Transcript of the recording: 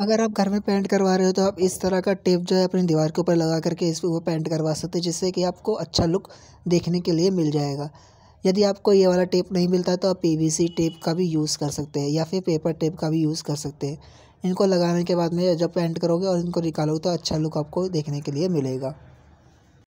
अगर आप घर में पेंट करवा रहे हो तो आप इस तरह का टेप जो है अपनी दीवार के ऊपर लगा करके इस पर वो पेंट करवा सकते हैं जिससे कि आपको अच्छा लुक देखने के लिए मिल जाएगा यदि आपको ये वाला टेप नहीं मिलता तो आप पीवीसी टेप का भी यूज़ कर सकते हैं या फिर पेपर टेप का भी यूज़ कर सकते हैं इनको लगाने के बाद में जब पेंट करोगे और इनको निकालोगे तो अच्छा लुक आपको देखने के लिए मिलेगा